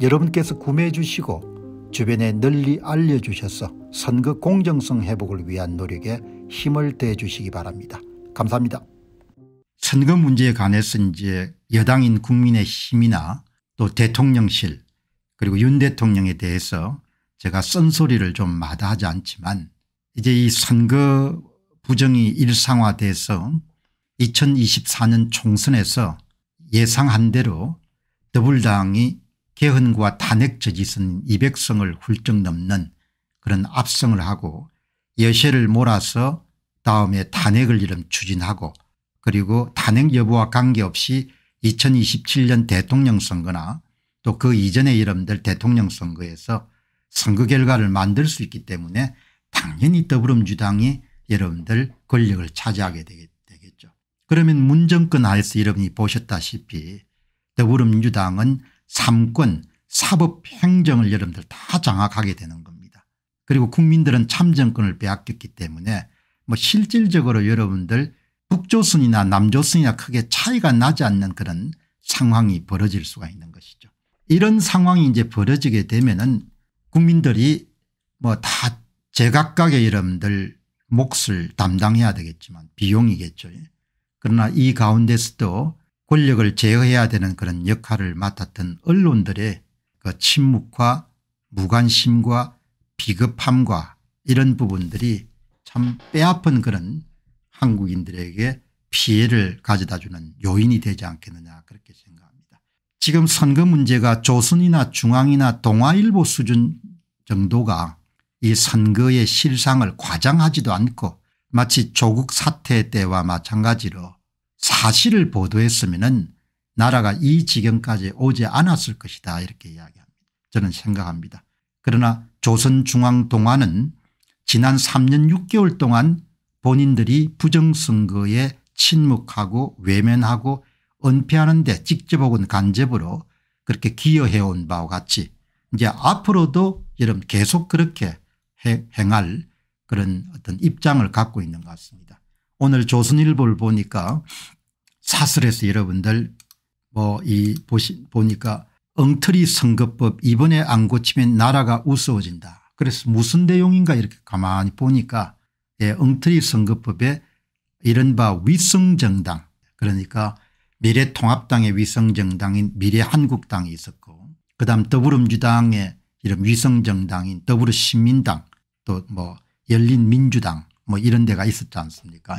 여러분께서 구매해 주시고 주변에 널리 알려주셔서 선거 공정성 회복을 위한 노력에 힘을 대 주시기 바랍니다. 감사합니다. 선거 문제에 관해서 이제 여당인 국민의힘이나 또 대통령실 그리고 윤 대통령에 대해서 제가 쓴소리를 좀 마다하지 않지만 이제 이 선거 부정이 일상화돼서 2024년 총선에서 예상한 대로 더불당이 개헌과 탄핵 저지선 이백성을 훌쩍 넘는 그런 압성을 하고 여세를 몰아서 다음에 탄핵을 이름 추진하고 그리고 탄핵 여부와 관계없이 2027년 대통령 선거나 또 그 이전에 이름들 대통령 선거에서 선거 결과를 만들 수 있기 때문에 당연히 더불어민주당이 여러분들 권력을 차지하게 되겠죠. 그러면 문정권 하에서 여러분이 보셨다시피 더불어민주당은 삼권 사법행정을 여러분들 다 장악하게 되는 겁니다. 그리고 국민들은 참정권을 빼앗겼기 때문에 뭐 실질적으로 여러분들 북조선이나 남조선이나 크게 차이가 나지 않는 그런 상황이 벌어질 수가 있는 것이죠. 이런 상황이 이제 벌어지게 되면은 국민들이 뭐 다 제각각의 여러분들 몫을 담당해야 되겠지만 비용이겠죠. 그러나 이 가운데서도 권력을 제어해야 되는 그런 역할을 맡았던 언론들의 그 침묵과 무관심과 비겁함과 이런 부분들이 참 빼앗은 그런 한국인들에게 피해를 가져다주는 요인이 되지 않겠느냐 그렇게 생각합니다. 지금 선거 문제가 조선이나 중앙이나 동아일보 수준 정도가 이 선거의 실상을 과장하지도 않고 마치 조국 사태 때와 마찬가지로 사실을 보도했으면 나라가 이 지경까지 오지 않았을 것이다 이렇게 이야기합니다. 저는 생각합니다. 그러나 조선중앙동화는 지난 3년 6개월 동안 본인들이 부정선거에 침묵하고 외면하고 은폐하는 데 직접 혹은 간접으로 그렇게 기여해온 바와 같이 이제 앞으로도 여러분 계속 그렇게 행할 그런 어떤 입장을 갖고 있는 것 같습니다. 오늘 조선일보를 보니까 사설에서 여러분들 뭐 이 보시 보니까 엉터리 선거법 이번에 안 고치면 나라가 우스워진다. 그래서 무슨 내용인가 이렇게 가만히 보니까 예, 엉터리 선거법에 이른바 위성정당 그러니까 미래통합당의 위성정당인 미래한국당이 있었고 그다음 더불어민주당의 이런 위성정당인 더불어시민당 또 뭐 열린민주당 뭐 이런 데가 있었지 않습니까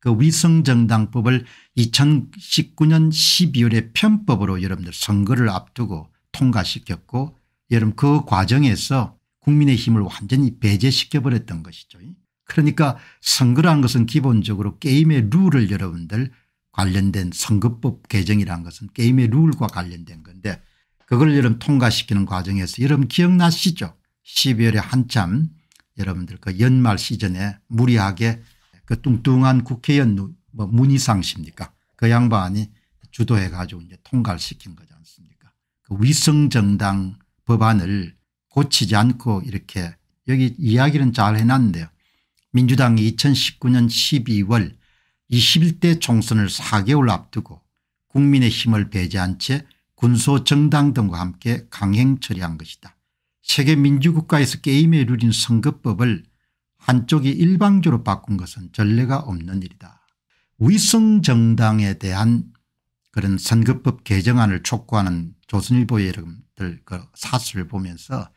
그 위성정당법을 2019년 12월에 편법으로 여러분들 선거를 앞두고 통과시켰고 여러분 그 과정에서 국민의 힘을 완전히 배제시켜버렸던 것이죠. 그러니까 선거라는 것은 기본적으로 게임의 룰을 여러분들 관련된 선거법 개정이라는 것은 게임의 룰과 관련된 건데 그걸 여러분 통과시키는 과정에서 여러분 기억나시죠? 12월에 한참 여러분들 그 연말 시즌에 무리하게 그 뚱뚱한 국회의원 뭐 문희상 십니까 그 양반이 주도해 가지고 이제 통과를 시킨 거지 않습니까 그 위성정당 법안을 고치지 않고 이렇게 여기 이야기는 잘 해놨는데요 민주당이 2019년 12월 21대 총선을 4개월 앞두고 국민의 힘을 배제한 채 군소정당 등과 함께 강행 처리한 것이다. 세계 민주국가에서 게임에 누린 선거법을 한쪽이 일방적으로 바꾼 것은 전례가 없는 일이다. 위성정당에 대한 그런 선거법 개정안을 촉구하는 조선일보 여러분들 그 사설을 보면서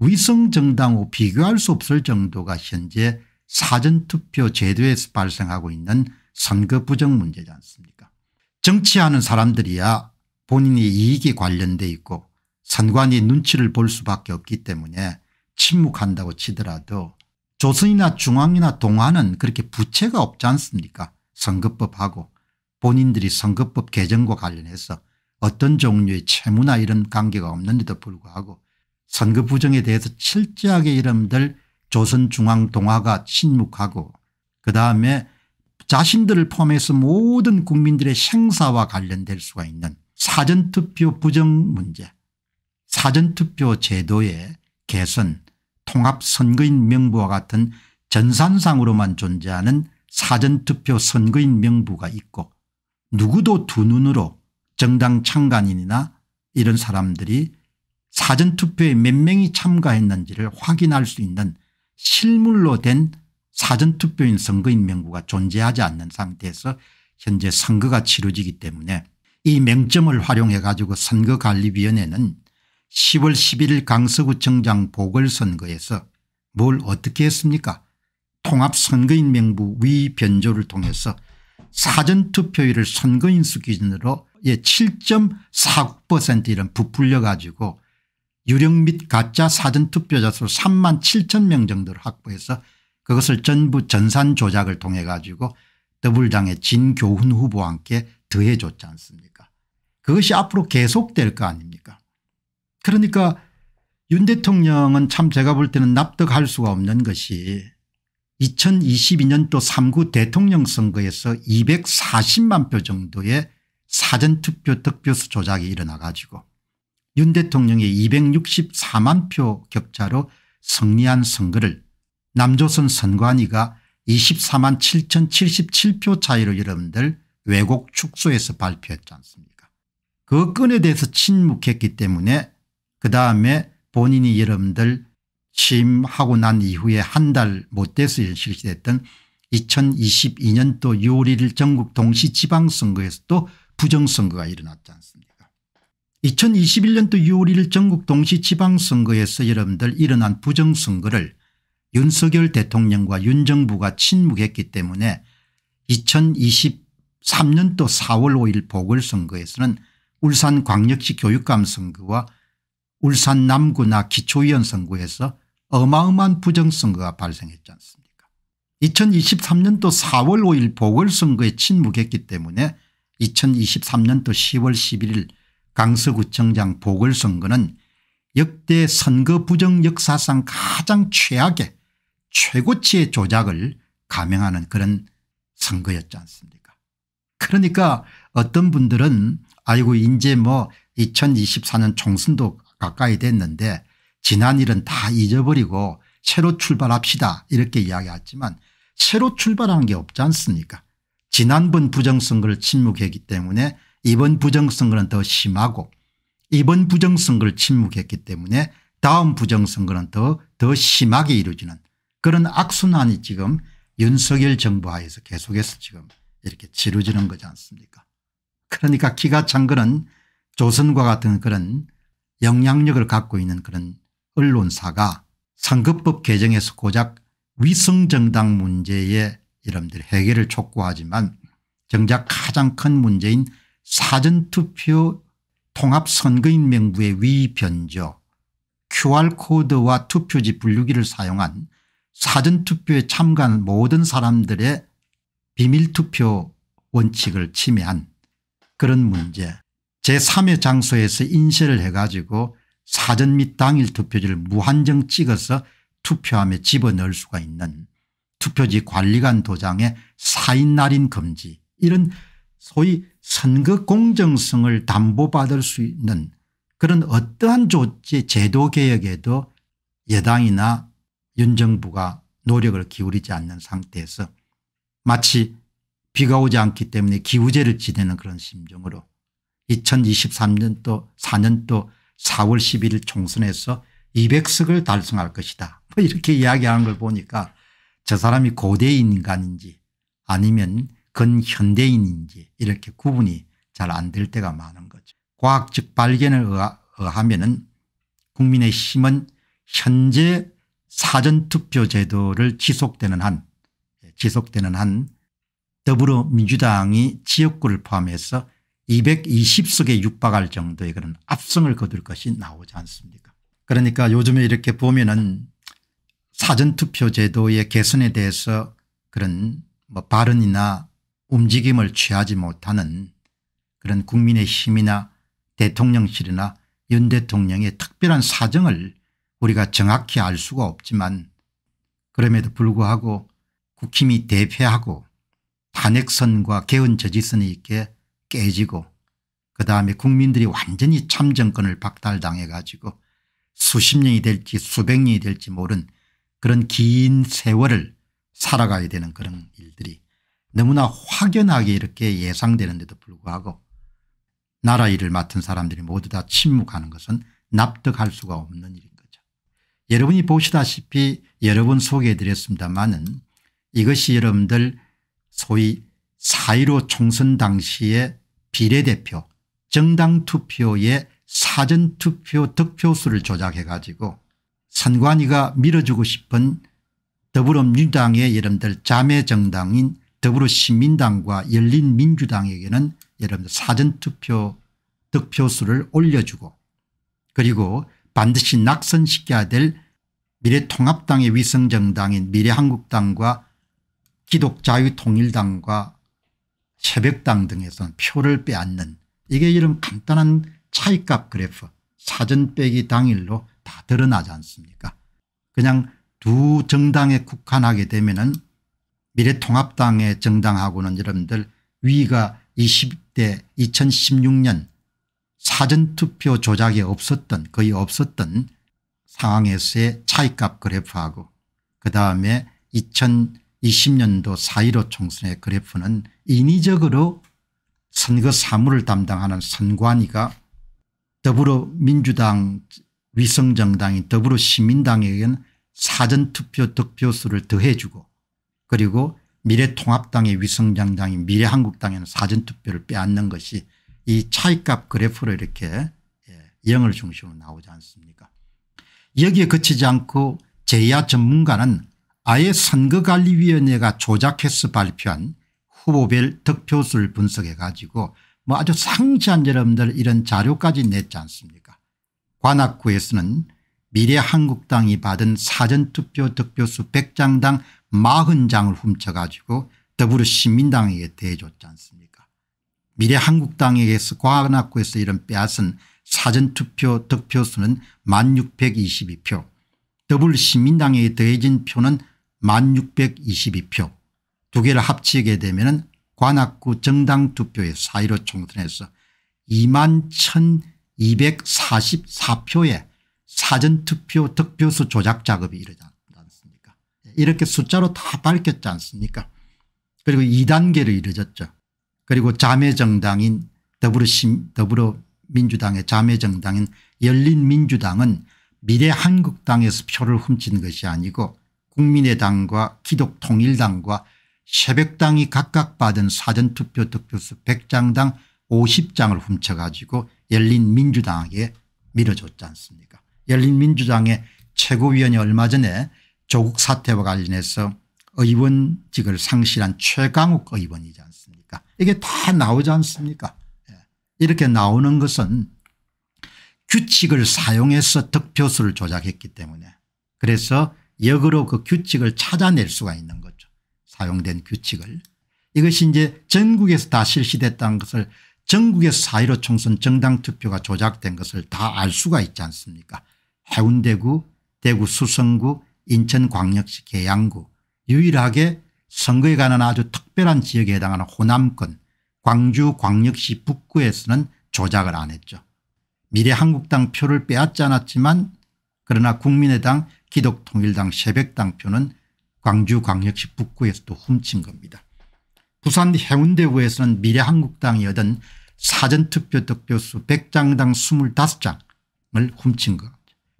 위성정당하고 비교할 수 없을 정도가 현재 사전투표 제도에서 발생하고 있는 선거 부정 문제지 않습니까 정치하는 사람들이야 본인이 이익이 관련돼 있고 산관이 눈치를 볼 수밖에 없기 때문에 침묵한다고 치더라도 조선이나 중앙이나 동아는 그렇게 부채가 없지 않습니까 선거법하고 본인들이 선거법 개정과 관련해서 어떤 종류의 채무나 이런 관계가 없는데도 불구하고 선거 부정에 대해서 철저하게 이름들 조선중앙동화가 침묵하고 그다음에 자신들을 포함해서 모든 국민들의 생사와 관련될 수가 있는 사전투표 부정 문제 사전투표 제도의 개선 통합선거인 명부와 같은 전산상으로만 존재하는 사전투표 선거인 명부가 있고 누구도 두 눈으로 정당 참관인이나 이런 사람들이 사전투표에 몇 명이 참가했는지를 확인할 수 있는 실물로 된 사전투표인 선거인 명부가 존재하지 않는 상태에서 현재 선거가 치러지기 때문에 이 맹점을 활용해 가지고 선거관리위원회는 10월 11일 강서구청장 보궐선거에서 뭘 어떻게 했습니까 통합선거인 명부 위변조를 통해서 사전투표율을 선거인 수 기준으로 예7.49% 이런 부풀려 가지고 유령및 가짜 사전투표자 수 3만 7천 명 정도를 확보해서 그것을 전부 전산 조작을 통해 가지고 더블당의 진교훈 후보와 함께 더해 줬지 않습니까 그것이 앞으로 계속될 거 아닙니까 그러니까 윤 대통령은 참 제가 볼 때는 납득할 수가 없는 것이 2022년도 3구 대통령 선거에서 240만 표 정도의 사전투표 득표수 조작이 일어나 가지고 윤대통령이 264만 표 격차로 승리한 선거를 남조선 선관위가 24만 7077표 차이로 여러분들 왜곡 축소해서 발표했지 않습니까 그 건에 대해서 침묵했기 때문에 그 다음에 본인이 여러분들 취임하고 난 이후에 한 달 못 돼서 실시됐던 2022년도 6월 1일 전국 동시 지방선거에서 도 부정선거가 일어났지 않습니까 2021년도 6월 1일 전국 동시 지방선거에서 여러분들 일어난 부정선거를 윤석열 대통령과 윤정부가 침묵했기 때문에 2023년도 4월 5일 보궐선거에서는 울산 광역시 교육감 선거와 울산 남구나 기초위원 선거에서 어마어마한 부정선거가 발생했지 않습니까 2023년도 4월 5일 보궐선거에 침묵했기 때문에 2023년도 10월 11일 강서구청장 보궐선거는 역대 선거 부정 역사상 가장 최악의 최고치의 조작을 감행하는 그런 선거였지 않습니까 그러니까 어떤 분들은 아이고 이제 뭐 2024년 총선도 가까이 됐는데 지난 일은 다 잊어버리고 새로 출발합시다 이렇게 이야기했지만 새로 출발하는 게 없지 않습니까 지난번 부정선거를 침묵했기 때문에 이번 부정선거는 더 심하고 이번 부정선거를 침묵했기 때문에 다음 부정선거는 더 더 심하게 이루어지는 그런 악순환이 지금 윤석열 정부 하에서 계속해서 지금 이렇게 치루지는 거지 않습니까 그러니까 기가 찬 그런 조선과 같은 그런 영향력을 갖고 있는 그런 언론사가 선거법 개정에서 고작 위성정당 문제에 이름들 해결을 촉구하지만 정작 가장 큰 문제인 사전투표 통합선거인 명부의 위변조 QR코드와 투표지 분류기를 사용한 사전투표에 참가한 모든 사람들의 비밀투표 원칙을 침해한 그런 문제 제3의 장소에서 인쇄를 해가지고 사전 및 당일 투표지를 무한정 찍어서 투표함에 집어넣을 수가 있는 투표지 관리관 도장의 사인 날인 금지 이런 소위 선거 공정성을 담보받을 수 있는 그런 어떠한 조치 제도 개혁에도 여당이나 윤 정부가 노력을 기울이지 않는 상태에서 마치 비가 오지 않기 때문에 기우제를 지내는 그런 심정으로 2023년도 4년도 4월 11일 총선에서 200석을 달성할 것이다. 뭐 이렇게 이야기하는 걸 보니까 저 사람이 고대인 간인지 아니면 근현대인인지 이렇게 구분이 잘 안 될 때가 많은 거죠. 과학적 발견을 의하면 국민의힘은 현재 사전투표 제도를 지속되는 한 지속되는 한 더불어민주당이 지역구를 포함해서 220석에 육박할 정도의 그런 압승을 거둘 것이 나오지 않습니까 그러니까 요즘에 이렇게 보면은 사전투표 제도의 개선에 대해서 그런 뭐 발언이나 움직임을 취하지 못하는 그런 국민의 힘이나 대통령실이나 윤 대통령의 특별한 사정을 우리가 정확히 알 수가 없지만 그럼에도 불구하고 국힘이 대패하고 탄핵선과 개헌저지선이 있게 깨지고 그다음에 국민들이 완전히 참정권을 박탈당해 가지고 수십 년이 될지 수백 년이 될지 모른 그런 긴 세월을 살아가야 되는 그런 일들이 너무나 확연하게 이렇게 예상되는데도 불구하고 나라 일을 맡은 사람들이 모두 다 침묵하는 것은 납득할 수가 없는 일인 거죠. 여러분이 보시다시피 여러 번 소개해드렸습니다마는 이것이 여러분들 소위 사1로 총선 당시에 비례대표 정당 투표의 사전투표 득표수를 조작해 가지고 선관위가 밀어주고 싶은 더불어민주당의 여러분들 자매 정당인 더불어시민당과 열린민주당에게는 여러분들 사전투표 득표수를 올려주고 그리고 반드시 낙선시켜야 될 미래통합당의 위성정당인 미래한국당과 기독자유통일당과 새벽당 등에서는 표를 빼앗는 이게 이런 간단한 차이값 그래프 사전 빼기 당일로 다 드러나지 않습니까 그냥 두 정당에 국한하게 되면 은 미래통합당의 정당하고는 여러분들 위가 20대 2016년 사전투표 조작이 없었던 거의 없었던 상황에서의 차이값 그래프하고 그다음에 2000 20년도 4.15 총선의 그래프는 인위적으로 선거 사무를 담당하는 선관위가 더불어민주당 위성정당인 더불어시민당에겐 사전투표 득표수를 더해주고 그리고 미래통합당의 위성정당인 미래한국당에는 사전투표를 빼앗는 것이 이 차이값 그래프로 이렇게 영을 예, 중심으로 나오지 않습니까 여기에 그치지 않고 제야 전문가는 아예 선거관리위원회가 조작해서 발표한 후보별 득표수를 분석해 가지고 뭐 아주 상세한 여러분들 이런 자료까지 냈지 않습니까 관악구에서는 미래한국당이 받은 사전투표 득표수 100장당 40장을 훔쳐가지고 더불어시민당에게 대해줬지 않습니까 미래한국당에게서 관악구에서 이런 빼앗은 사전투표 득표수는 1622표 더불어시민당에게 더해진 표는 1622표 두 개를 합치게 되면 관악구 정당 투표의4.15 총선에서 2 1244표의 사전투표 득표수 조작 작업이 이르지 않습니까 이렇게 숫자로 다 밝혔지 않습니까 그리고 2단계를 이르졌죠. 그리고 자매정당인 더불어 더불어민주당의 자매정당인 열린민주당은 미래한국당에서 표를 훔친 것이 아니고 국민의당과 기독통일당과 새벽당이 각각 받은 사전투표 득표수 100장당 50장을 훔쳐가지고 열린민주당에 게 밀어줬지 않습니까 열린민주당의 최고위원이 얼마 전에 조국 사태와 관련해서 의원직을 상실한 최강욱 의원이지 않습니까 이게 다 나오지 않습니까 예. 이렇게 나오는 것은 규칙을 사용해서 득표수를 조작했기 때문에 그래서 역으로 그 규칙을 찾아낼 수가 있는 거죠. 사용된 규칙을. 이것이 이제 전국에서 다 실시됐다는 것을 전국에서 4.15 총선 정당 투표가 조작된 것을 다 알 수가 있지 않습니까 해운대구 대구 수성구 인천광역시 계양구 유일하게 선거에 관한 아주 특별한 지역에 해당하는 호남권 광주 광역시 북구에서는 조작을 안 했죠. 미래한국당 표를 빼앗지 않았지만 그러나 국민의당 기독통일당 새벽당표는 광주광역시 북구에서도 훔친 겁니다. 부산 해운대구에서는 미래한국당이 얻은 사전투표 득표수 100장당 25장을 훔친 것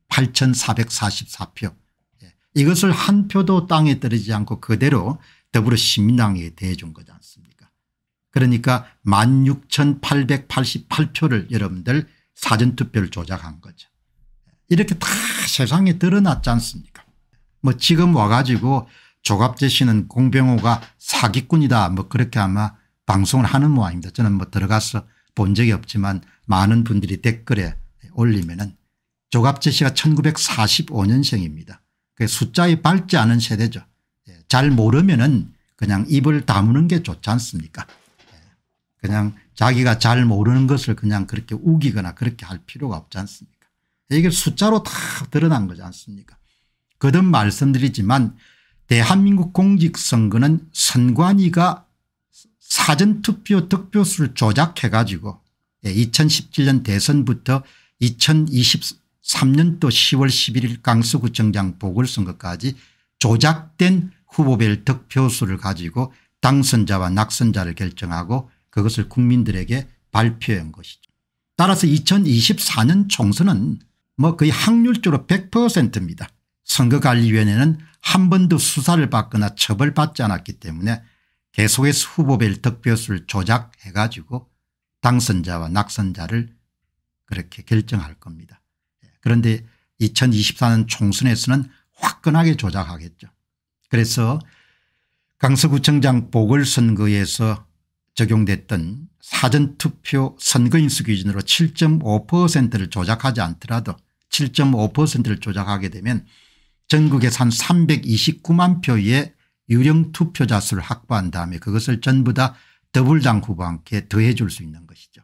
8444표 예, 이것을 한 표도 땅에 떨어지지 않고 그대로 더불어시민당에 대해준 거지 않습니까 그러니까 16,888표를 여러분들 사전투표를 조작한 거죠. 이렇게 다 세상에 드러났지 않습니까 뭐 지금 와가지고 조갑재 씨는 공병호가 사기꾼이다 뭐 그렇게 아마 방송을 하는 모양입니다. 저는 뭐 들어가서 본 적이 없지만 많은 분들이 댓글에 올리면은 조갑재 씨가 1945년생입니다. 그 숫자에 밝지 않은 세대죠. 예, 잘 모르면은 그냥 입을 다무는 게 좋지 않습니까 예, 그냥 자기가 잘 모르는 것을 그냥 그렇게 우기거나 그렇게 할 필요가 없지 않습니까 이게 숫자로 다 드러난 거지 않습니까 거듭 말씀드리지만 대한민국 공직선거는 선관위가 사전투표 득표수를 조작해 가지고 2017년 예, 대선부터 2023년도 10월 11일 강서구청장 보궐선거까지 조작된 후보별 득표수를 가지고 당선자와 낙선자를 결정하고 그것을 국민들에게 발표한 것이죠. 따라서 2024년 총선은 뭐 거의 확률적으로 100%입니다. 선거관리위원회는 한 번도 수사를 받거나 처벌받지 않았기 때문에 계속해서 후보별 득표수를 조작해 가지고 당선자와 낙선자를 그렇게 결정할 겁니다. 예, 그런데 2024년 총선에서는 화끈하게 조작하겠죠. 그래서 강서구청장 보궐선거에서 적용됐던 사전투표 선거인수 기준으로 7.5%를 조작하지 않더라도 7.5%를 조작하게 되면 전국에 산 329만 표의 유령 투표자 수를 확보한 다음에 그것을 전부 다 더블당 후보한테 더해 줄 수 있는 것이죠.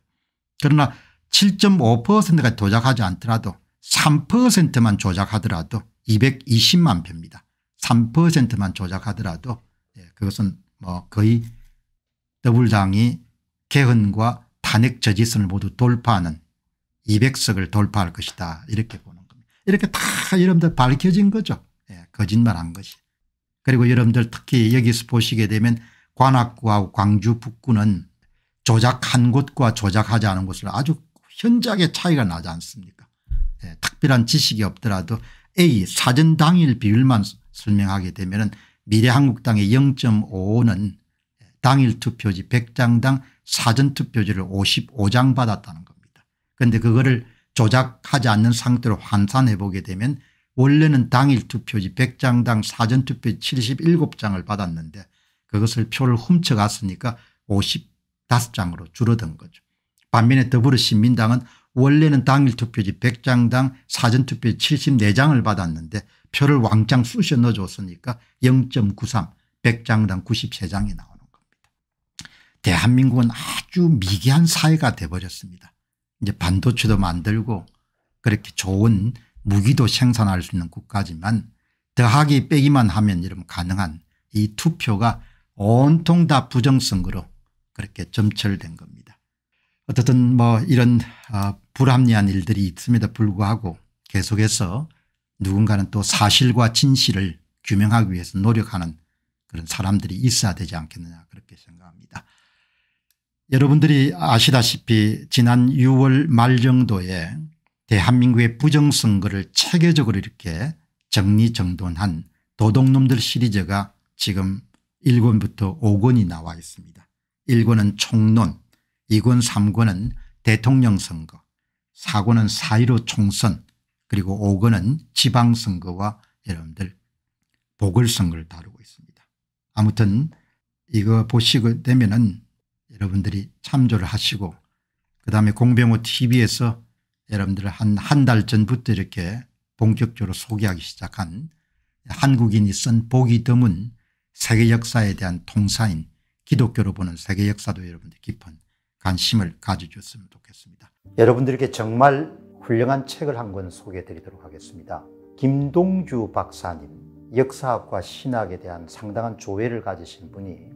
그러나 7.5%가 조작하지 않더라도 3%만 조작하더라도 220만 표입니다. 3%만 조작하더라도 예, 그것은 뭐 거의 더블당이 개헌과 탄핵 저지선을 모두 돌파하는 200석을 돌파할 것이다 이렇게 보는 겁니다. 이렇게 다 여러분들 밝혀진 거죠. 예, 거짓말한 것이. 그리고 여러분들 특히 여기서 보시게 되면 관악구하고 광주 북구는 조작한 곳과 조작하지 않은 곳을 아주 현저하게 차이가 나지 않습니까 예, 특별한 지식이 없더라도 A 사전 당일 비율만 설명하게 되면 미래한국당의 0.55는 당일 투표지 100장당 사전 투표지를 55장 받았다는 겁니다. 그런데 그거를 조작하지 않는 상태로 환산해 보게 되면 원래는 당일 투표지 100장당 사전투표지 77장을 받았는데 그것을 표를 훔쳐갔으니까 55장으로 줄어든 거죠. 반면에 더불어신민당은 원래는 당일 투표지 100장당 사전투표지 74장을 받았는데 표를 왕창 쑤셔 넣어줬으니까 0.93 100장당 93장이 나오니다 대한민국은 아주 미개한 사회가 돼버렸습니다. 이제 반도체도 만들고 그렇게 좋은 무기도 생산할 수 있는 국가지만 더하기 빼기만 하면 이러면 가능한 이 투표가 온통 다 부정선거로 그렇게 점철된 겁니다. 어쨌든 뭐 이런 어, 불합리한 일들이 있음에도 불구하고 계속해서 누군가는 또 사실과 진실을 규명하기 위해서 노력하는 그런 사람들이 있어야 되지 않겠느냐 그렇게 생각합니다. 여러분들이 아시다시피 지난 6월 말 정도에 대한민국의 부정선거를 체계적으로 이렇게 정리정돈한 도둑놈들 시리즈가 지금 1권부터 5권이 나와 있습니다. 1권은 총론 2권 3권은 대통령 선거 4권은 4.15 총선 그리고 5권은 지방선거와 여러분들 보궐선거를 다루고 있습니다. 아무튼 이거 보시게 되면 은 여러분들이 참조를 하시고 그다음에 공병호 tv에서 여러분들 한한 달 전부터 이렇게 본격적으로 소개하기 시작한 한국인이 쓴 보기 드문 세계 역사에 대한 통사인 기독교로 보는 세계 역사도 여러분들 깊은 관심을 가져주셨으면 좋겠습니다. 여러분들께 정말 훌륭한 책을 한 권 소개해 드리도록 하겠습니다. 김동주 박사님 역사학과 신학에 대한 상당한 조예를 가지신 분이